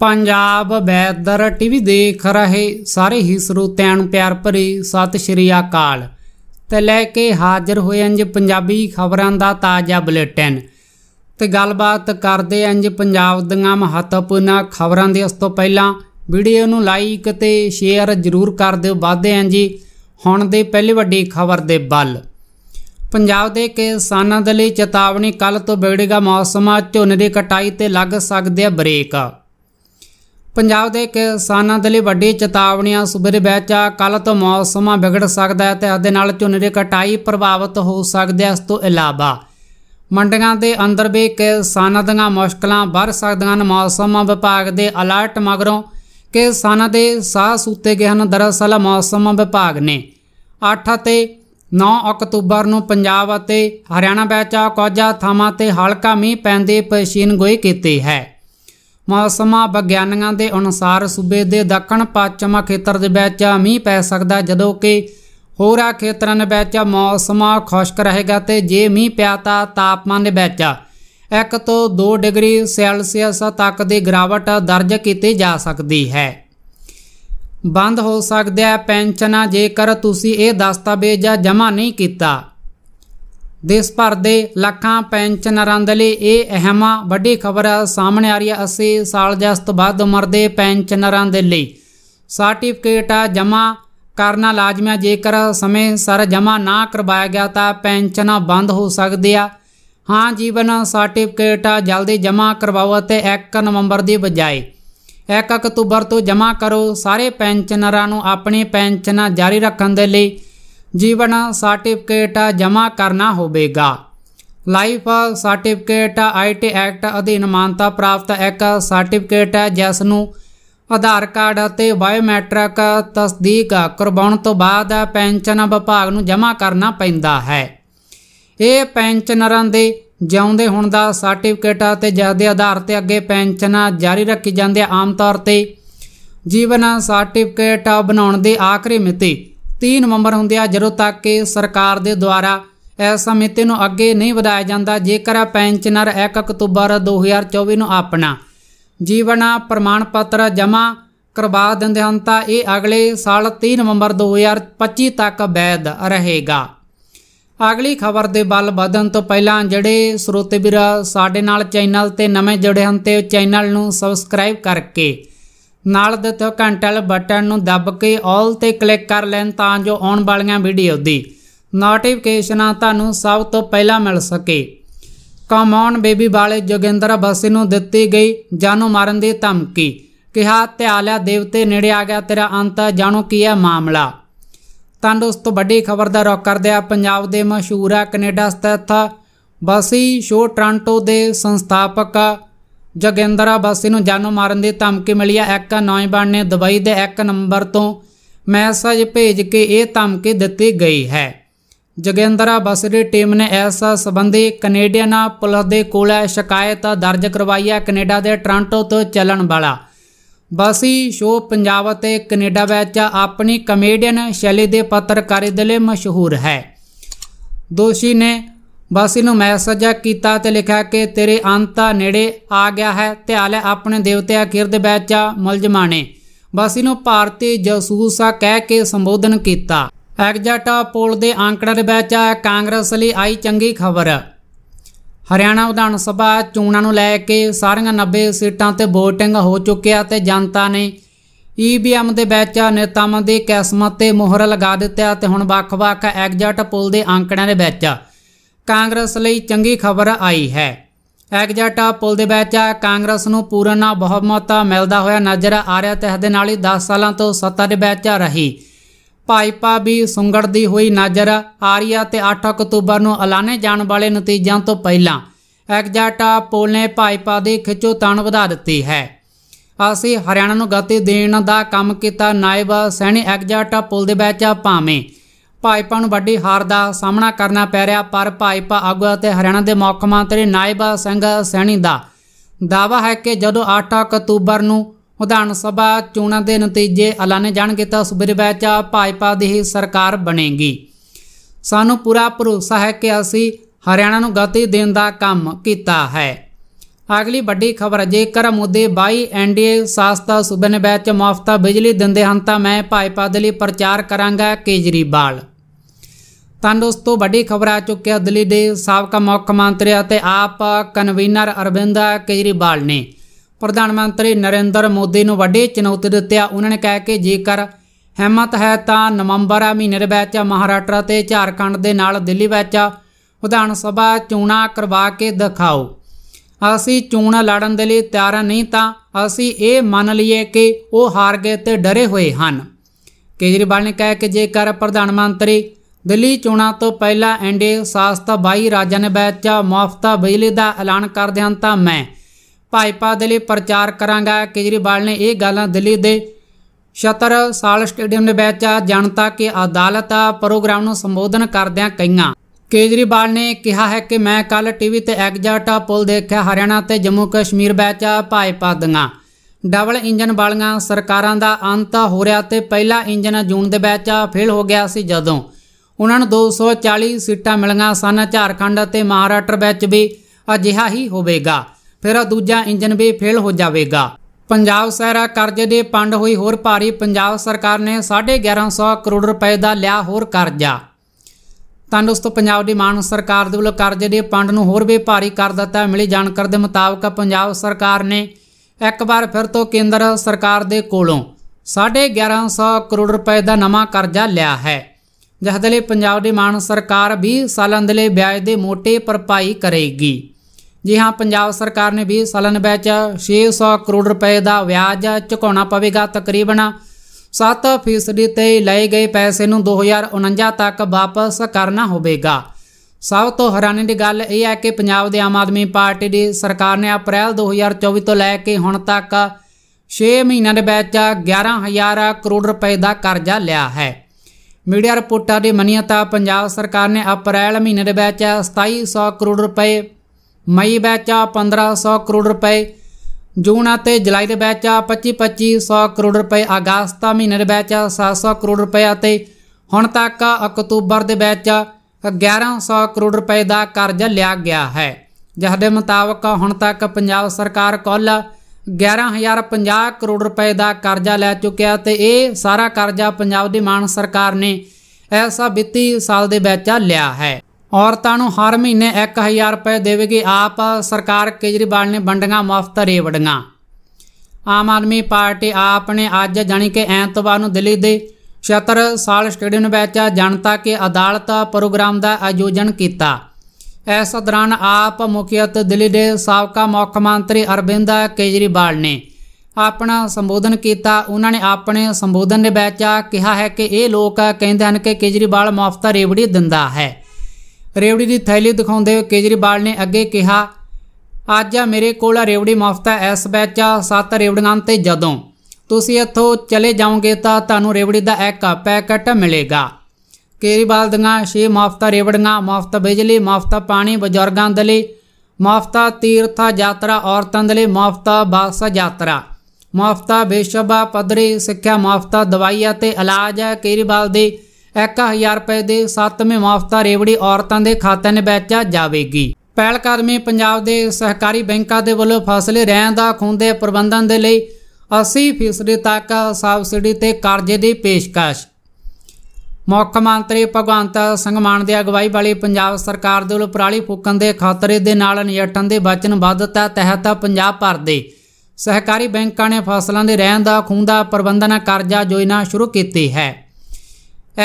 Punjab weather TV ਦੇਖ ਰਹੇ ਸਾਰੇ ਹੀ ਸਰੋਤਿਆਂ ਨੂੰ ਪਿਆਰ ਭਰੀ ਸਤਿ ਸ਼੍ਰੀ ਅਕਾਲ ਤੇ ਲੈ ਕੇ ਹਾਜ਼ਰ ਹੋਏ ਅੰਜ ਪੰਜਾਬੀ ਖਬਰਾਂ ਦਾ ਤਾਜ਼ਾ ਬੁਲੇਟਿਨ ਤੇ ਗੱਲਬਾਤ ਕਰਦੇ ਅੰਜ ਪੰਜਾਬ ਦੀਆਂ ਮਹੱਤਵਪੂਰਨ ਖਬਰਾਂ ਦੇ ਉਸ ਤੋਂ ਪਹਿਲਾਂ ਵੀਡੀਓ ਨੂੰ ਲਾਈਕ ਤੇ ਸ਼ੇਅਰ ਜ਼ਰੂਰ ਕਰ ਦਿਓ ਵਾਧੇ ਜੀ ਹੁਣ ਦੇ ਪਹਿਲੇ ਵੱਡੀ ਖਬਰ ਦੇ ਬੱਲ ਪੰਜਾਬ ਦੇ ਕਿਸਾਨਾਂ ਦੇ ਲਈ ਚੇਤਾਵਨੀ ਕੱਲ ਤੋਂ ਵਿਗੜੇਗਾ ਮੌਸਮ ਝੋਨੇ ਦੀ ਕਟਾਈ ਤੇ ਲੱਗ ਸਕਦੇ ਆ ਬ੍ਰੇਕ ਪੰਜਾਬ ਦੇ ਕਿਸਾਨਾਂ ਦੇ ਲਈ ਵੱਡੀ ਚੇਤਾਵਨੀਆਂ ਸੂਬੇ ਵਿੱਚ ਕੱਲ ਤੋਂ ਮੌਸਮਾਂ ਵਿਗੜ ਸਕਦਾ ਹੈ ਤੇ ਅਦੇ ਨਾਲ ਝੋਨੇ ਦੀ ਕਟਾਈ ਪ੍ਰਭਾਵਿਤ ਹੋ ਸਕਦੀ ਹੈ ਇਸ ਤੋਂ ਇਲਾਵਾ ਮੰਡੀਆਂ ਦੇ ਅੰਦਰ ਵੀ ਕਿਸਾਨਾਂ ਦੀਆਂ ਮੁਸ਼ਕਲਾਂ ਵੱਧ ਸਕਦੀਆਂ ਹਨ ਮੌਸਮ ਵਿਭਾਗ ਦੇ ਅਲਰਟ ਮਗਰੋਂ ਕਿਸਾਨਾਂ ਦੇ ਸਾਹ ਸੂਤੇ ਗਏ ਹਨ ਦਰਅਸਲ ਮੌਸਮ ਵਿਭਾਗ ਨੇ 8 ਅਤੇ 9 ਅਕਤੂਬਰ ਨੂੰ ਪੰਜਾਬ ਅਤੇ ਹਰਿਆਣਾ ਵਿੱਚ ਕੁਝ ਥਾਵਾਂ ਤੇ ਹਲਕਾ ਮੀਂਹ ਪੈਣ ਦੀ ਪੇਸ਼ੀਨਗੋਈ ਕੀਤੀ ਹੈ ਮੌਸਮਾਂ ਵਿਗਿਆਨੀਆਂ ਦੇ ਅਨੁਸਾਰ ਸੂਬੇ ਦੇ ਦੱਖਣ ਪੱਛਮ ਖੇਤਰ ਦੇ ਵਿੱਚ ਮੀਂਹ ਪੈ ਸਕਦਾ ਜਦੋਂ ਕਿ ਹੋਰਾਂ ਖੇਤਰਾਂ ਦੇ ਵਿੱਚ ਮੌਸਮਾਂ ਖੁਸ਼ਕ ਰਹੇਗਾ ਤੇ ਜੇ ਮੀਂਹ ਪਿਆ ਤਾਂ ਤਾਪਮਾਨ ਦੇ ਵਿੱਚ 1 ਤੋਂ 2 ਡਿਗਰੀ ਸੈਲਸੀਅਸ ਤੱਕ ਦੀ ਗਿਰਾਵਟ ਦਰਜ ਕੀਤੀ ਜਾ ਸਕਦੀ ਹੈ ਬੰਦ ਹੋ ਸਕਦਾ ਹੈ ਪੈਨਸ਼ਨਾਂ ਜੇਕਰ ਤੁਸੀਂ ਇਹ ਦਸਤਾਵੇਜ਼ ਜਮ੍ਹਾਂ ਨਹੀਂ ਕੀਤਾ ਦੇਸ਼ ਭਰ ਦੇ ਲੱਖਾਂ ਪੈਨਸ਼ਨਰਾਂ ਦੇ ਲਈ ਇਹ ਅਹਿਮ ਵੱਡੀ ਖਬਰ ਸਾਹਮਣੇ ਆ ਰਹੀ ਹੈ 80 ਸਾਲ ਜਾਂ ਉਸ ਤੋਂ ਵੱਧ ਉਮਰ ਦੇ ਪੈਨਸ਼ਨਰਾਂ ਦੇ ਲਈ ਸਰਟੀਫਿਕੇਟ ਜਮ੍ਹਾਂ ਕਰਨਾ ਲਾਜ਼ਮੀ ਹੈ ਜੇਕਰ ਸਮੇਂ ਸਿਰ ਜਮ੍ਹਾਂ ਨਾ ਕਰਵਾਇਆ ਗਿਆ ਤਾਂ ਪੈਨਸ਼ਨਾਂ ਬੰਦ ਹੋ ਸਕਦੀ ਆ ਹਾਂ ਜੀਵਨ ਸਰਟੀਫਿਕੇਟ ਜਲਦੀ ਜਮ੍ਹਾਂ ਕਰਵਾਓ ਅਤੇ 1 ਨਵੰਬਰ ਦੀ ਬਜਾਏ 1 ਅਕਤੂਬਰ ਤੋਂ ਜਮ੍ਹਾਂ ਕਰੋ ਸਾਰੇ ਪੈਨਸ਼ਨਰਾਂ ਨੂੰ ਆਪਣੀ ਪੈਨਸ਼ਨਾਂ ਜਾਰੀ ਰੱਖਣ ਦੇ ਲਈ ਜੀਵਨ ਸਰਟੀਫਿਕੇਟ ਜਮ੍ਹਾਂ ਕਰਨਾ ਹੋਵੇਗਾ ਲਾਈਫ ਸਰਟੀਫਿਕੇਟ ਆਈਟੀ ਐਕਟ ਅਧੀਨ ਮਾਨਤਾ ਪ੍ਰਾਪਤ ਇੱਕ ਸਰਟੀਫਿਕੇਟ ਹੈ ਜਿਸ ਨੂੰ ਆਧਾਰ ਕਾਰਡ ਅਤੇ ਬਾਇਓਮੈਟ੍ਰਿਕ ਤਸਦੀਕ ਕਰਵਾਉਣ ਤੋਂ ਬਾਅਦ ਪੈਨਸ਼ਨ ਵਿਭਾਗ ਨੂੰ ਜਮ੍ਹਾਂ ਕਰਨਾ ਪੈਂਦਾ ਹੈ ਇਹ ਪੈਨਸ਼ਨਰਾਂ ਦੇ ਜਿਉਂਦੇ ਹੋਣ ਦਾ ਸਰਟੀਫਿਕੇਟ ਅਤੇ ਜਦ ਦੇ ਆਧਾਰ ਤੇ ਅੱਗੇ ਪੈਨਸ਼ਨਾਂ ਜਾਰੀ ਰੱਖੀ ਜਾਂਦੀ ਆਮ ਤੌਰ ਤੇ ਜੀਵਨ ਸਰਟੀਫਿਕੇਟ ਬਣਾਉਣ ਦੀ ਆਖਰੀ ਮਿਤੀ 30 ਨਵੰਬਰ ਹੁੰਦੇ ਆ ਜਦੋਂ ਤੱਕ ਕਿ ਸਰਕਾਰ ਦੇ ਦੁਆਰਾ ਇਸ ਸਮਿਤੀ ਨੂੰ ਅੱਗੇ ਨਹੀਂ ਵਧਾਇਆ ਜਾਂਦਾ ਜੇਕਰ ਪੈਨਸ਼ਨਰ 1 ਅਕਤੂਬਰ 2024 ਨੂੰ ਆਪਣਾ ਜੀਵਨ ਪ੍ਰਮਾਣ ਪੱਤਰ ਜਮ੍ਹਾਂ ਕਰਵਾ ਦਿੰਦੇ ਹਨ ਤਾਂ ਇਹ ਅਗਲੇ ਸਾਲ 30 ਨਵੰਬਰ 2025 ਤੱਕ ਵੈਧ ਰਹੇਗਾ ਅਗਲੀ ਖਬਰ ਦੇ ਬਲ ਵਧਣ ਤੋਂ ਪਹਿਲਾਂ ਜਿਹੜੇ ਸਰੋਤੇ ਵੀਰ ਸਾਡੇ ਨਾਲ ਚੈਨਲ ਤੇ ਨਵੇਂ ਜੁੜੇ ਹਨ ਤੇ ਚੈਨਲ ਨੂੰ ਸਬਸਕ੍ਰਾਈਬ ਕਰਕੇ ਨਾਲ ਦਿੱਤੇ ਵਾਲੇ ਬਟਨ ਨੂੰ ਦੱਬ ਕੇ 올 ਤੇ ਕਲਿੱਕ ਕਰ ਲੈਣ ਤਾਂ ਜੋ ਆਉਣ ਵਾਲੀਆਂ ਵੀਡੀਓ ਦੀ ਨੋਟੀਫਿਕੇਸ਼ਨਾਂ ਤੁਹਾਨੂੰ ਸਭ ਤੋਂ ਪਹਿਲਾਂ ਮਿਲ ਸਕੇ ਕਮਾਉਣ ਬੇਬੀ ਵਾਲੇ ਜੋਗਿੰਦਰ ਬਸੀ ਨੂੰ ਦਿੱਤੀ ਗਈ ਜਾਨੋਂ ਮਾਰਨ ਦੀ ਧਮਕੀ ਕਿਹਾ ਧਿਆਲਿਆ ਦੇਵਤੇ ਨੇੜੇ ਆ ਗਿਆ ਤੇਰਾ ਅੰਤ ਜਾਨੋ ਕੀ ਹੈ ਮਾਮਲਾ ਤਾਂ ਦੋਸਤੋ ਵੱਡੀ ਖਬਰ ਦਾ ਰੌਕ ਕਰਦੇ ਆ ਪੰਜਾਬ ਦੇ ਮਸ਼ਹੂਰ ਆ ਕੈਨੇਡਾ ਸਥਿਤ ਬਸੀ ਸ਼ੋ ਟ੍ਰਾਂਟੋ ਦੇ ਸੰਸਥਾਪਕ ਜੋਗਿੰਦਰ ਆਬਾਸੀ ਨੂੰ ਜਾਨੋਂ ਮਾਰਨ ਦੀ ਧਮਕੀ ਮਿਲੀ ਹੈ ਇੱਕ ਨੌਜਵਾਨ ਨੇ ਦੁਬਈ ਦੇ ਇੱਕ ਨੰਬਰ ਤੋਂ ਮੈਸੇਜ ਭੇਜ ਕੇ ਇਹ ਧਮਕੀ ਦਿੱਤੀ ਗਈ ਹੈ ਜੋਗਿੰਦਰ ਆਬਾਸੀ ਦੀ ਟੀਮ ਨੇ ਇਸ ਸੰਬੰਧੀ ਕੈਨੇਡੀਅਨ ਪੁਲਿਸ ਦੇ ਕੋਲ ਸ਼ਿਕਾਇਤ ਦਰਜ ਕਰਵਾਈ ਹੈ ਕੈਨੇਡਾ ਦੇ ਟੋਰਾਂਟੋ ਤੋਂ ਚੱਲਣ ਵਾਲਾ ਬਸੀ ਸ਼ੋ ਪੰਜਾਬ ਅਤੇ ਕੈਨੇਡਾ ਵਿੱਚ ਆਪਣੀ ਕਮੇਡੀਅਨ ਸ਼ੈਲੀ ਦੇ ਪੱਤਰਕਾਰੀ ਦੇ ਲਈ ਮਸ਼ਹੂਰ ਹੈ ਦੋਸ਼ੀ ਨੇ ਬਸ ਇਹਨੂੰ ਮੈਸੇਜ ਕੀਤਾ ਤੇ ਲਿਖਿਆ ਕਿ ਤੇਰੇ ਅੰਤਾ ਨੇੜੇ ਆ ਗਿਆ ਹੈ ਧਿਆਲ ਆਪਣੇ ਦੇਵਤਿਆਂ ਕਿਰਦ ਵਿੱਚ ਮਲਜਮਾਣੇ ਬਸ ਇਹਨੂੰ ਭਾਰਤੀ ਜਸੂਸਾ ਕਹਿ ਕੇ ਸੰਬੋਧਨ ਕੀਤਾ ਐਗਜਟਾ ਪੋਲ ਦੇ ਅੰਕੜਾਂ ਦੇ ਵਿੱਚ ਕਾਂਗਰਸ ਲਈ ਆਈ ਚੰਗੀ ਖਬਰ ਹਰਿਆਣਾ ਵਿਧਾਨ ਸਭਾ ਚੋਣਾਂ ਨੂੰ ਲੈ ਕੇ ਸਾਰੀਆਂ 90 ਸੀਟਾਂ ਤੇ VOTING ਹੋ ਚੁੱਕਿਆ ਤੇ ਜਨਤਾ ਨੇ ਈਬੀਐਮ ਦੇ ਵਿੱਚ ਨੇਤਾਵਾਂ ਦੀ ਕਿਸਮਤ ਤੇ ਮੋਹਰ ਲਗਾ ਦਿੱਤੀ ਤੇ ਹੁਣ ਵੱਖ-ਵੱਖ ਐਗਜਟ ਪੋਲ ਦੇ ਅੰਕੜਿਆਂ ਦੇ ਵਿੱਚ ਕਾਂਗਰਸ ਲਈ ਚੰਗੀ ਖਬਰ ਆਈ ਹੈ ਐਗਜਟਾ ਪੁਲ ਦੇ ਵਿੱਚ ਕਾਂਗਰਸ ਨੂੰ ਪੂਰਨ ਬਹੁਮਤ ਮਿਲਦਾ ਹੋਇਆ ਨਜ਼ਰ ਆ ਰਿਹਾ ਤੇ ਇਸ ਦੇ ਨਾਲ ਹੀ 10 ਸਾਲਾਂ ਤੋਂ ਸੱਤਾ ਦੇ ਵਿੱਚ ਰਹੀ ਭਾਈਪਾ ਵੀ ਸੁੰਗੜਦੀ ਹੋਈ ਨਜ਼ਰ ਆ ਰਹੀ ਹੈ ਤੇ 8 ਅਕਤੂਬਰ ਨੂੰ ਐਲਾਨੇ ਜਾਣ ਵਾਲੇ ਨਤੀਜਿਆਂ ਤੋਂ ਪਹਿਲਾਂ ਐਗਜਟਾ ਪੋਲ ਨੇ ਭਾਈਪਾ ਦੀ ਖਿੱਚੋ ਤਣ ਵਧਾ ਦਿੱਤੀ ਹੈ ਅਸੀਂ ਹਰਿਆਣਾ ਨੂੰ ਗਤੀ ਦੇਣ ਦਾ ਕੰਮ ਕੀਤਾ ਨਾਇਬ ਸੈਣੀ ਐਗਜਟਾ ਪੁਲ ਦੇ ਵਿੱਚ ਭਾਵੇਂ ਭਾਜਪਾ ਨੂੰ ਵੱਡੀ ਹਾਰ ਦਾ ਸਾਹਮਣਾ ਕਰਨਾ ਪੈ ਰਿਹਾ ਪਰ ਭਾਜਪਾ ਆਗੂ ਅਤੇ ਹਰਿਆਣਾ ਦੇ ਮੁੱਖ ਮੰਤਰੀ ਨਾਇਬ ਸਿੰਘ ਸੈਣੀ ਦਾ ਦਾਵਾ ਹੈ ਕਿ ਜਦੋਂ 8 ਅਕਤੂਬਰ ਨੂੰ ਵਿਧਾਨ ਸਭਾ ਚੋਣਾਂ ਦੇ ਨਤੀਜੇ ਐਲਾਨੇ ਜਾਣਗੇ ਤਾਂ ਸੂਬੇ ਵਿੱਚ ਭਾਜਪਾ ਦੀ ਹੀ ਸਰਕਾਰ ਬਣੇਗੀ ਸਾਨੂੰ ਪੂਰਾ ਭਰੋਸਾ ਹੈ ਕਿ ਅਸੀਂ ਹਰਿਆਣਾ ਨੂੰ ਗਤੀ ਦੇਣ ਦਾ ਕੰਮ ਕੀਤਾ ਹੈ ਅਗਲੀ ਵੱਡੀ ਖਬਰ ਜੇਕਰ ਮੋਦੀ 22 ਐਨਡੀਏ ਸਾਸਤਾ ਸੂਬੇ ਨੇ ਵਿੱਚ ਬਿਜਲੀ ਦਿੰਦੇ ਹਨ ਤਾਂ ਮੈਂ ਭਾਜਪਾ ਦੇ ਲਈ ਪ੍ਰਚਾਰ ਕਰਾਂਗਾ ਕੇਜਰੀਵਾਲ ਤਾਂ ਦੋਸਤੋ ਵੱਡੀ ਖਬਰ ਆ ਚੁੱਕੀ ਹੈ ਦਿੱਲੀ ਦੇ ਸਾਬਕਾ ਮੁੱਖ ਮੰਤਰੀ ਅਤੇ ਆਪ ਕਨਵੀਨਰ ਅਰਵਿੰਦ ਕੇਜਰੀਵਾਲ ਨੇ ਪ੍ਰਧਾਨ ਮੰਤਰੀ ਨਰਿੰਦਰ ਮੋਦੀ ਨੂੰ ਵੱਡੀ ਚੁਣੌਤੀ ਦਿੱਤੀ ਆ ਉਹਨਾਂ ਨੇ ਕਿਹਾ ਕਿ ਜੇਕਰ ਹਿੰਮਤ ਹੈ ਤਾਂ ਨਵੰਬਰ ਮਹੀਨੇ ਦੇ ਵਿੱਚ ਮਹਾਰਾਸ਼ਟਰ ਤੇ ਝਾਰਖੰਡ ਦੇ ਨਾਲ ਦਿੱਲੀ ਵਿੱਚ ਵਿਧਾਨ ਸਭਾ ਚੋਣਾਂ ਕਰਵਾ ਕੇ ਦਿਖਾਓ ਅਸੀਂ ਚੋਣਾਂ ਲੜਨ ਦੇ ਲਈ ਤਿਆਰ ਨਹੀਂ ਤਾਂ ਅਸੀਂ ਇਹ ਮੰਨ ਲਈਏ ਕਿ ਉਹ ਹਾਰ ਗਏ ਤੇ ਡਰੇ ਹੋਏ ਹਨ ਕੇਜਰੀਵਾਲ ਨੇ ਕਿਹਾ ਕਿ ਜੇਕਰ ਪ੍ਰਧਾਨ ਮੰਤਰੀ ਦਿੱਲੀ ਚੋਣਾਂ ਤੋਂ ਪਹਿਲਾਂ ਐਂਡੇ ਸਾਸਤਾ 22 ਰਾਜਾਂ ਨੇ ਵਿੱਚ ਮਾਫਤਾ ਬਿਜਲੀ ਦਾ ਐਲਾਨ ਕਰ ਦਿਆਂ ਤਾਂ ਮੈਂ ਭਾਈਪਾ ਦੇ ਲਈ ਪ੍ਰਚਾਰ ਕਰਾਂਗਾ ਕੇਜਰੀਵਾਲ ਨੇ ਇਹ ਗੱਲਾਂ ਦਿੱਲੀ ਦੇ ਸ਼ਤਰ ਸਾਲ ਸਟੇਡੀਅਮ ਦੇ ਵਿੱਚ ਜਨਤਾ ਕੇ ਅਦਾਲਤ ਪ੍ਰੋਗਰਾਮ ਨੂੰ ਸੰਬੋਧਨ ਕਰਦਿਆਂ ਕਹੀਆਂ ਕੇਜਰੀਵਾਲ ਨੇ ਕਿਹਾ ਹੈ ਕਿ ਮੈਂ ਕੱਲ ਟੀਵੀ ਤੇ ਐਗਜ਼ਾਟਾ ਪੁਲ ਦੇਖਿਆ ਹਰਿਆਣਾ ਤੇ ਜੰਮੂ ਕਸ਼ਮੀਰ ਵਿੱਚ ਭਾਜਪਾ ਦੀਆਂ ਡਬਲ ਇੰਜਨ ਵਾਲੀਆਂ ਸਰਕਾਰਾਂ ਦਾ ਅੰਤ ਹੋ ਰਿਹਾ ਤੇ ਪਹਿਲਾ ਇੰਜਨ ਜੂਨ ਦੇ ਵਿੱਚ ਫੇਲ ਹੋ ਗਿਆ ਸੀ ਜਦੋਂ ਉਹਨਾਂ ਨੂੰ 240 ਸੀਟਾਂ ਮਿਲੀਆਂ ਸਨ ਝਾਰਖੰਡ ਅਤੇ ਮਹਾਰਾਸ਼ਟਰ ਵਿੱਚ ਵੀ ਅਜਿਹਾ ਹੀ ਹੋਵੇਗਾ ਫਿਰ ਦੂਜਾ ਇੰਜਨ ਵੀ ਫੇਲ ਹੋ ਜਾਵੇਗਾ ਪੰਜਾਬ ਸਹਿਰਾ ਕਰਜ਼ੇ ਦੇ ਪੰਡ ਹੋਈ ਹੋਰ ਭਾਰੀ ਪੰਜਾਬ ਸਰਕਾਰ ਨੇ 1150 ਕਰੋੜ ਰੁਪਏ ਦਾ ਲਿਆ ਹੋਰ ਕਰਜ਼ਾ ਤਾਂ ਦੋਸਤੋ ਪੰਜਾਬ ਦੀ ਮਾਨ ਸਰਕਾਰ ਦੇ ਵੱਲੋਂ ਕਰਜ਼ੇ ਦੇ ਪੰਡ ਨੂੰ ਹੋਰ ਵੀ ਭਾਰੀ ਕਰ ਦਿੱਤਾ ਹੈ ਮਿਲੀ ਜਾਣਕਾਰੀ ਦੇ ਮੁਤਾਬਕ ਪੰਜਾਬ ਸਰਕਾਰ ਨੇ ਇੱਕ ਵਾਰ ਫਿਰ ਤੋਂ ਕੇਂਦਰ ਸਰਕਾਰ ਦੇ ਕੋਲੋਂ 1150 ਕਰੋੜ ਰੁਪਏ ਦਾ ਨਵਾਂ ਕਰਜ਼ਾ ਲਿਆ ਹੈ ਜਿਸ ਦੇ ਲਈ ਪੰਜਾਬ ਦੀ ਮਾਨ ਸਰਕਾਰ 20 ਸਾਲਾਂ ਦੇ ਲਈ ਵਿਆਜ ਦੇ ਮੋਟੇ ਭਰਪਾਈ ਕਰੇਗੀ ਜੀ ਹਾਂ ਪੰਜਾਬ ਸਰਕਾਰ ਨੇ 20 ਸਾਲਾਂ ਵਿੱਚ 600 ਕਰੋੜ ਰੁਪਏ ਦਾ ਵਿਆਜ ਚੁਕਾਉਣਾ ਪਵੇਗਾ ਤਕਰੀਬਨ 7% ਤੇ ਲਏ ਗਏ ਪੈਸੇ ਨੂੰ 2049 ਤੱਕ ਵਾਪਸ ਕਰਨਾ ਹੋਵੇਗਾ ਸਭ ਤੋਂ ਹੈਰਾਨੀ ਦੀ ਗੱਲ ਇਹ ਹੈ ਕਿ ਪੰਜਾਬ ਦੇ ਆਮ ਆਦਮੀ ਪਾਰਟੀ ਦੀ ਸਰਕਾਰ ਨੇ ਅਪ੍ਰੈਲ 2024 ਤੋਂ ਲੈ ਕੇ ਹੁਣ ਤੱਕ 6 ਮਹੀਨਿਆਂ ਦੇ ਵਿੱਚ 11000 ਕਰੋੜ ਰੁਪਏ ਦਾ ਕਰਜ਼ਾ ਲਿਆ ਹੈ ਮੀਡੀਆ ਰਿਪੋਰਟਾਂ ਦੀ ਮੰਨਿਆਤਾ ਪੰਜਾਬ ਸਰਕਾਰ ਨੇ ਅਪ੍ਰੈਲ ਮਹੀਨੇ ਦੇ ਵਿੱਚ 2700 ਕਰੋੜ ਰੁਪਏ ਮਈ ਵਿੱਚ 1500 ਕਰੋੜ ਰੁਪਏ ਜੂਨ ਅਤੇ ਜੁਲਾਈ ਦੇ ਵਿੱਚ 25-2500 ਕਰੋੜ ਰੁਪਏ ਅਗਸਤ ਮਹੀਨੇ ਦੇ ਵਿੱਚ 700 ਕਰੋੜ ਰੁਪਏ ਅਤੇ ਹੁਣ ਤੱਕ ਅਕਤੂਬਰ ਦੇ ਵਿੱਚ 1100 ਕਰੋੜ ਰੁਪਏ ਦਾ ਕਰਜ਼ਾ ਲਿਆ ਗਿਆ ਹੈ ਜਿਸ ਦੇ ਮੁਤਾਬਕ ਹੁਣ ਤੱਕ ਪੰਜਾਬ ਸਰਕਾਰ ਕੁੱਲ 11050 ਕਰੋੜ ਰੁਪਏ ਦਾ ਕਰਜ਼ਾ ਲੈ ਚੁੱਕਿਆ ਤੇ ਇਹ ਸਾਰਾ ਕਰਜ਼ਾ ਪੰਜਾਬ ਦੀ ਮਾਨ ਸਰਕਾਰ ਨੇ ਐਸਾ ਵਿੱਤੀ ਸਾਲ ਦੇ ਵਿੱਚ ਲਿਆ ਹੈ ਔਰਤਾਂ ਨੂੰ ਹਰ ਮਹੀਨੇ 1000 ਰੁਪਏ ਦੇਵੇਗੀ ਆਪ ਸਰਕਾਰ ਕੇਜਰੀਵਾਲ ਨੇ ਵੰਡੀਆਂ ਮੁਫਤ ਰੇਵੜੀਆਂ ਆਮ ਆਦਮੀ ਪਾਰਟੀ ਆਪ ਨੇ ਅੱਜ ਜਾਣੀ ਕਿ ਐਤਵਾਰ ਨੂੰ ਦਿੱਲੀ ਦੇ 76 ਸਾਲ ਸਟੇਡੀਅਮ ਵਿੱਚ ਜਨਤਾ ਕੇ ਅਦਾਲਤ ਪ੍ਰੋਗਰਾਮ ਦਾ ਆਯੋਜਨ ਕੀਤਾ ਇਸ ਦੌਰਾਨ ਆਪ ਮੁਖਿਅਤ ਦਿੱਲੀ ਦੇ ਸਾਬਕਾ ਮੁੱਖ ਮੰਤਰੀ ਅਰਵਿੰਦ ਕੇਜਰੀਵਾਲ ਨੇ ਆਪਣਾ ਸੰਬੋਧਨ ਕੀਤਾ ਉਹਨਾਂ ਨੇ ਆਪਣੇ ਸੰਬੋਧਨ ਦੇ ਵਿੱਚ ਕਿਹਾ ਹੈ ਕਿ ਇਹ ਲੋਕ ਕਹਿੰਦੇ ਹਨ ਕਿ ਕੇਜਰੀਵਾਲ ਮੁਫਤ ਰੇਵੜੀ ਦਿੰਦਾ ਹੈ ਰੇਵੜੀ ਦੀ ਥੈਲੀ ਦਿਖਾਉਂਦੇ ਹੋਏ ਕੇਜਰੀਵਾਲ ਨੇ ਅੱਗੇ ਕਿਹਾ ਅੱਜ ਮੇਰੇ ਕੋਲ ਰੇਵੜੀ ਮੁਫਤ ਹੈ ਇਸ ਵਿੱਚ ਸੱਤ ਰੇਵੜੀਆਂ ਤੇ ਜਦੋਂ ਤੁਸੀਂ ਇੱਥੋਂ ਚਲੇ ਜਾਓਗੇ ਤਾਂ ਤੁਹਾਨੂੰ ਰੇਵੜੀ ਦਾ ਇੱਕ ਪੈਕਟ ਮਿਲੇਗਾ ਕੇਜਰੀਵਾਲ ਦੀਆਂ ਛੇ ਮੁਫਤ ਰੇਵੜੀਆਂ ਮੁਫਤ ਬਿਜਲੀ ਮੁਫਤ ਪਾਣੀ ਬਜ਼ੁਰਗਾਂ ਦੇ ਲਈ ਮੁਫਤ ਤੀਰਥਾ ਯਾਤਰਾ ਔਰਤਾਂ ਦੇ ਲਈ ਮੁਫਤ ਬੱਸ ਯਾਤਰਾ ਮੁਫਤ ਬੇਸ਼ਬਾ ਪਦਰੀ ਸਿੱਖਿਆ ਮੁਫਤ ਦਵਾਈ ਅਤੇ ਇਲਾਜ ਕੇਜਰੀਵਾਲ ਦੇ 1000 ਰੁਪਏ ਦੇ 7ਵੇਂ ਮਾਫਤਾ ਰੇਵੜੀ ਔਰਤਾਂ ਦੇ ਖਾਤਿਆਂ ਦੇ ਵਿੱਚ ਜਾਵੇਗੀ ਪਹਿਲਕਦਮੀ ਪੰਜਾਬ ਦੇ ਸਹਿਕਾਰੀ ਬੈਂਕਾਂ ਦੇ ਵੱਲੋਂ ਫਸਲੇ ਰਹਿਣ ਦਾ ਖੁੰਦੇ ਪ੍ਰਬੰਧਨ ਦੇ ਲਈ 80% ਤੱਕ ਸਬਸਿਡੀ ਤੇ ਕਰਜ਼ੇ ਦੀ ਪੇਸ਼ਕਸ਼ ਮੁੱਖ ਮੰਤਰੀ ਭਗਵੰਤ ਸਿੰਘ ਮਾਨ ਦੇ ਅਗਵਾਈ ਵਾਲੀ ਪੰਜਾਬ ਸਰਕਾਰ ਦੇ ਵੱਲੋਂ ਪਰਾਲੀ ਫੂਕਣ ਦੇ ਖਤਰੇ ਦੇ ਨਾਲ ਨਿਯਟਨ ਦੇ ਵਚਨਬੱਧਤਾ ਤਹਿਤ ਪੰਜਾਬ ਭਰ ਦੇ ਸਹਿਕਾਰੀ ਬੈਂਕਾਂ ਨੇ ਫਸਲਾਂ ਦੇ ਰਹਿਣ ਦਾ ਖੁੰਦਾ ਪ੍ਰਬੰਧਨ ਕਰਜ਼ਾ ਯੋਜਨਾ ਸ਼ੁਰੂ ਕੀਤੀ ਹੈ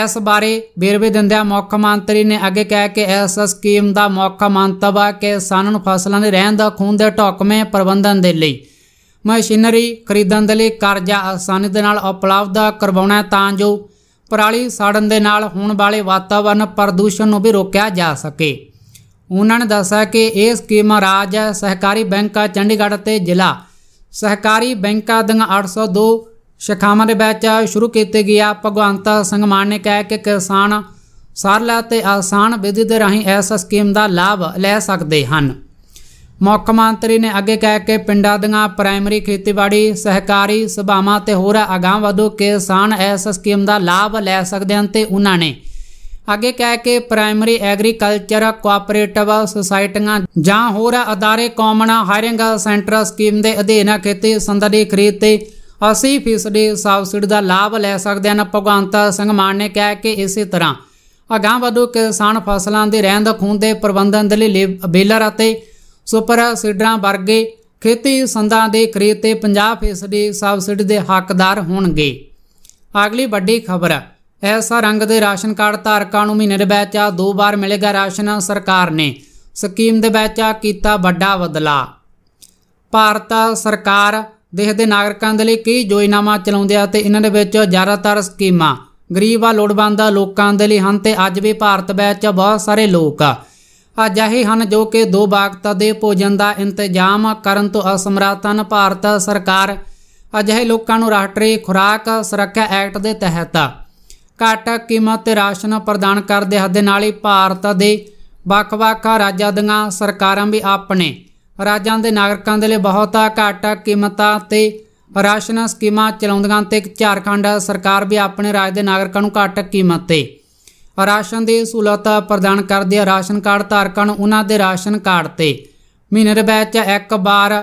ਇਸ ਬਾਰੇ ਬੇਰਵੇ ਦਿੰਦਿਆਂ ਮੁੱਖ ਮੰਤਰੀ ਨੇ ਅੱਗੇ ਕਹਿ ਕੇ ਇਸ ਸਕੀਮ ਦਾ ਮੁੱਖ ਮੰਤਵ ਹੈ ਕਿ ਸਾਨੂੰ ਫਸਲਾਂ ਦੇ ਰਹਿਣ ਦਾ ਖੂਨ ਦੇ ਟੋਕਵੇਂ ਪ੍ਰਬੰਧਨ ਦੇ ਲਈ ਮਸ਼ੀਨਰੀ ਖਰੀਦਣ ਦੇ ਲਈ ਕਰਜ਼ਾ ਆਸਾਨੀ ਦੇ ਨਾਲ ਉਪਲਬਧ ਕਰਵਾਉਣਾ ਤਾਂ ਜੋ ਪਰਾਲੀ ਸਾੜਨ ਦੇ ਨਾਲ ਹੋਣ ਵਾਲੇ ਵਾਤਾਵਰਨ ਪ੍ਰਦੂਸ਼ਣ ਨੂੰ ਵੀ ਰੋਕਿਆ ਜਾ ਸਕੇ ਉਹਨਾਂ ਨੇ ਦੱਸਿਆ ਕਿ ਇਹ ਸਕੀਮ ਰਾਜ ਸਹਿਕਾਰੀ ਬੈਂਕਾਂ ਚੰਡੀਗੜ੍ਹ ਤੇ ਜ਼ਿਲ੍ਹਾ ਸਹਿਕਾਰੀ ਬੈਂਕਾਂ ਦੀਆਂ 802 ਸ਼ਖਾਵਾਂ ਦੇ ਵਿੱਚ ਸ਼ੁਰੂ ਕੀਤੇ ਗਿਆ ਭਗਵੰਤ ਸਿੰਘ ਮਾਨ ਨੇ ਕਿਹਾ ਕਿ ਕਿਸਾਨ ਸਰਲ ਤੇ ਆਸਾਨ ਵਿਧੀ ਦੇ ਰਾਹੀਂ ਇਸ ਸਕੀਮ ਦਾ ਲਾਭ ਲੈ ਸਕਦੇ ਹਨ ਮੁੱਖ ਮੰਤਰੀ ਨੇ ਅੱਗੇ ਕਹਿ ਕੇ ਪਿੰਡਾਂ ਦੀਆਂ ਪ੍ਰਾਇਮਰੀ ਖੇਤੀਬਾੜੀ ਸਹਿਕਾਰੀ ਸਭਾਵਾਂ ਤੇ ਹੋਰ ਅਗਾਹ ਵਧੋ ਕਿਸਾਨ ਇਸ ਸਕੀਮ ਦਾ ਲਾਭ ਲੈ ਸਕਦੇ ਹਨ ਤੇ ਉਹਨਾਂ ਨੇ ਅੱਗੇ ਕਹਿ ਕੇ ਪ੍ਰਾਇਮਰੀ ਐਗਰੀਕਲਚਰ ਕੋਆਪਰੇਟਿਵ ਸੁਸਾਇਟੀਆਂ ਜਾਂ ਹੋਰ ਅਦਾਰੇ ਕਾਮਨ ਹਾਇਰਿੰਗ ਸੈਂਟਰ ਸਕੀਮ ਦੇ ਅਧੀਨ ਖੇਤੀ ਸੰਦ ਦੇ ਖਰੀਦ ਤੇ 80% ਸਬਸਿਡੀ ਦਾ ਲਾਭ ਲੈ ਸਕਦੇ ਹਨ ਭਗਵੰਤ ਸਿੰਘ ਮਾਨ ਨੇ ਕਿਹਾ ਕਿ ਇਸੇ ਤਰ੍ਹਾਂ ਅਗਾਂ ਵਧੂ ਕਿਸਾਨ ਫਸਲਾਂ ਦੇ ਰਹਿੰਦ ਦੇ ਪ੍ਰਬੰਧਨ ਦੇ ਲਈ ਬੇਲਰ ਅਤੇ ਸੁਪਰ ਸੀਡਰਾਂ ਵਰਗੇ ਖੇਤੀ ਸੰਦਾਂ ਦੇ ਖਰੀਦ ਤੇ 50% ਸਬਸਿਡੀ ਦੇ ਹੱਕਦਾਰ ਹੋਣਗੇ ਅਗਲੀ ਵੱਡੀ ਖਬਰ ਐਸਾ ਰੰਗ ਦੇ ਰਾਸ਼ਨ ਕਾਰਡ ਧਾਰਕਾਂ ਨੂੰ ਮਹੀਨੇ ਦੇ ਵਿੱਚ ਦੋ ਵਾਰ ਮਿਲੇਗਾ ਰਾਸ਼ਨ ਸਰਕਾਰ ਨੇ ਸਕੀਮ ਦੇ ਵਿੱਚ ਕੀਤਾ ਵੱਡਾ ਬਦਲਾ ਭਾਰਤ ਸਰਕਾਰ ਦੇਸ਼ ਦੇ ਨਾਗਰਿਕਾਂ ਦੇ ਲਈ ਕਈ ਯੋਜਨਾਵਾਂ ਚਲਾਉਂਦੇ ਆ ਤੇ ਇਹਨਾਂ ਦੇ ਵਿੱਚ ਜ਼ਿਆਦਾਤਰ ਸਕੀਮਾਂ ਗਰੀਬ ਆ ਲੋੜਵੰਦ ਲੋਕਾਂ ਦੇ ਲਈ ਹਨ ਤੇ ਅੱਜ ਵੀ ਭਾਰਤ ਵਿੱਚ ਬਹੁਤ ਸਾਰੇ ਲੋਕ ਅਜਿਹੇ ਹਨ ਜੋ ਕਿ ਦੋ ਬਾਗਤਾ ਦੇ ਭੋਜਨ ਦਾ ਇੰਤਜ਼ਾਮ ਕਰਨ ਤੋਂ ਅਸਮਰੱਥ ਹਨ ਭਾਰਤ ਸਰਕਾਰ ਅਜਿਹੇ ਲੋਕਾਂ ਨੂੰ ਰਾਸ਼ਟਰੀ ਖੁਰਾਕ ਸੁਰੱਖਿਆ ਐਕਟ ਦੇ ਤਹਿਤ ਘੱਟ ਕੀਮਤ ਤੇ ਰਾਸ਼ਨ ਪ੍ਰਦਾਨ ਕਰਦੇ ਹੱਦ ਨਾਲ ਹੀ ਭਾਰਤ ਦੇ ਵੱਖ-ਵੱਖ ਰਾਜਾਂ ਦੀਆਂ ਸਰਕਾਰਾਂ ਵੀ ਆਪਣੇ ਰਾਜਾਂ ਦੇ ਨਾਗਰਿਕਾਂ ਦੇ ਲਈ ਬਹੁਤਾ ਘੱਟ ਕੀਮਤਾਂ ਤੇ ਰਾਸ਼ਨ ਸਕੀਮਾਂ ਚਲਾਉਂਦੀਆਂ ਤੇ ਝਾਰਖੰਡ ਸਰਕਾਰ ਵੀ ਆਪਣੇ ਰਾਜ ਦੇ ਨਾਗਰਿਕਾਂ ਨੂੰ ਘੱਟ ਕੀਮਤ ਤੇ ਰਾਸ਼ਨ ਦੀ ਸਹੂਲਤ ਪ੍ਰਦਾਨ ਕਰਦੀ ਹੈ ਰਾਸ਼ਨ ਕਾਰਡ ਧਾਰਕਾਂ ਨੂੰ ਉਹਨਾਂ ਦੇ ਰਾਸ਼ਨ ਕਾਰਡ ਤੇ ਮਹੀਨੇ ਦੇ ਵਿੱਚ ਇੱਕ ਵਾਰ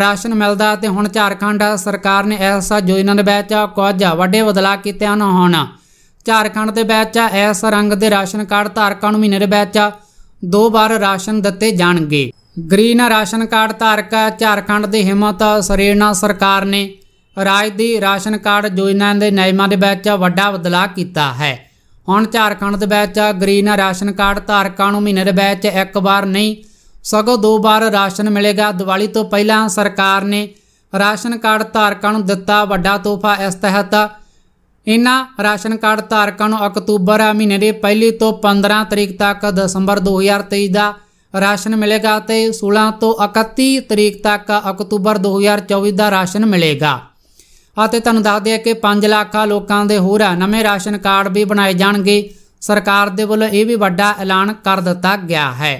ਰਾਸ਼ਨ ਮਿਲਦਾ ਤੇ ਹੁਣ ਝਾਰਖੰਡ ਸਰਕਾਰ ਨੇ ਇਸ ਯੋਜਨਾ ਦੇ ਵਿੱਚ ਕੁਝ ਵੱਡੇ ਬਦਲਾਅ ਕੀਤੇ ਹਨ ਹੁਣ ਝਾਰਖੰਡ ਦੇ ਵਿੱਚ ਇਸ ਰੰਗ ਦੇ ਰਾਸ਼ਨ ਕਾਰਡ ਧਾਰਕਾਂ ਨੂੰ ਮਹੀਨੇ ਦੇ ਵਿੱਚ ਦੋ ਵਾਰ ਰਾਸ਼ਨ ਦਿੱਤੇ ਜਾਣਗੇ ਗ੍ਰੀਨ ਰਾਸ਼ਨ ਕਾਰਡ ਧਾਰਕ ਝਾਰਖੰਡ ਦੇ ਹਿੰਮਤ ਸਰੇਣਾ ਸਰਕਾਰ ਨੇ ਰਾਜ ਦੀ ਰਾਸ਼ਨ ਕਾਰਡ ਯੋਜਨਾ ਦੇ ਨਿਯਮਾਂ ਦੇ ਵਿੱਚ ਵੱਡਾ ਬਦਲਾਅ ਕੀਤਾ ਹੈ ਹੁਣ ਝਾਰਖੰਡ ਦੇ ਵਿੱਚ ਗ੍ਰੀਨ ਰਾਸ਼ਨ ਕਾਰਡ ਧਾਰਕਾਂ ਨੂੰ ਮਹੀਨੇ ਦੇ ਵਿੱਚ ਇੱਕ ਵਾਰ ਨਹੀਂ ਸਗੋਂ ਦੋ ਵਾਰ ਰਾਸ਼ਨ ਮਿਲੇਗਾ ਦੀਵਾਲੀ ਤੋਂ ਪਹਿਲਾਂ ਸਰਕਾਰ ਨੇ ਰਾਸ਼ਨ ਕਾਰਡ ਧਾਰਕਾਂ ਨੂੰ ਦਿੱਤਾ ਵੱਡਾ ਤੋਹਫਾ ਇਸ ਤਹਿਤ ਇਹਨਾਂ ਰਾਸ਼ਨ ਕਾਰਡ ਧਾਰਕਾਂ ਨੂੰ ਅਕਤੂਬਰ ਮਹੀਨੇ ਦੇ ਪਹਿਲੀ ਤੋਂ 15 ਤਰੀਕ ਤੱਕ ਦਸੰਬਰ 2023 ਦਾ ਰਾਸ਼ਨ ਮਿਲੇਗਾ ਤੇ 16 ਤੋਂ 31 ਤਰੀਕ ਤੱਕ ਅਕਤੂਬਰ 2024 ਦਾ ਰਾਸ਼ਨ ਮਿਲੇਗਾ ਅਤੇ ਤੁਹਾਨੂੰ ਦੱਸ ਦਿਆ ਕਿ 5 ਲੱਖ ਲੋਕਾਂ ਦੇ ਹੋਰ ਨਵੇਂ ਰਾਸ਼ਨ ਕਾਰਡ ਵੀ ਬਣਾਏ ਜਾਣਗੇ ਸਰਕਾਰ ਦੇ ਵੱਲੋਂ ਇਹ ਵੀ ਵੱਡਾ ਐਲਾਨ ਕਰ ਦਿੱਤਾ ਗਿਆ ਹੈ